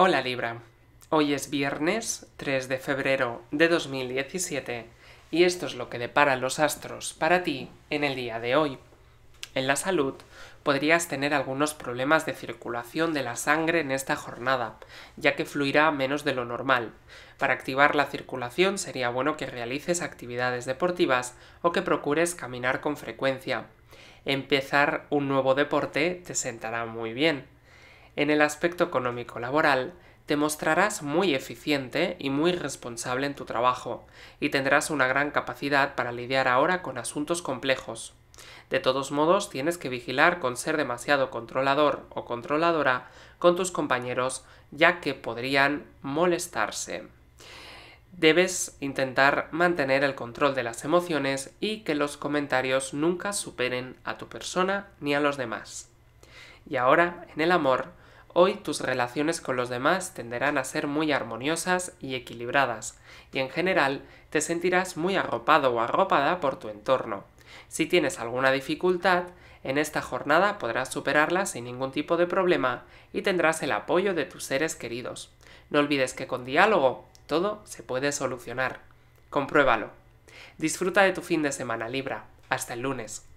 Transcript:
Hola Libra, hoy es viernes 3 de febrero de 2017 y esto es lo que depara los astros para ti en el día de hoy. En la salud podrías tener algunos problemas de circulación de la sangre en esta jornada, ya que fluirá menos de lo normal. Para activar la circulación sería bueno que realices actividades deportivas o que procures caminar con frecuencia. Empezar un nuevo deporte te sentará muy bien. En el aspecto económico laboral, te mostrarás muy eficiente y muy responsable en tu trabajo, y tendrás una gran capacidad para lidiar ahora con asuntos complejos. De todos modos, tienes que vigilar con ser demasiado controlador o controladora con tus compañeros, ya que podrían molestarse. Debes intentar mantener el control de las emociones y que los comentarios nunca superen a tu persona ni a los demás. Y ahora, en el amor, Hoy tus relaciones con los demás tenderán a ser muy armoniosas y equilibradas, y en general te sentirás muy arropado o arropada por tu entorno. Si tienes alguna dificultad, en esta jornada podrás superarla sin ningún tipo de problema y tendrás el apoyo de tus seres queridos. No olvides que con diálogo todo se puede solucionar. Compruébalo. Disfruta de tu fin de semana Libra. Hasta el lunes.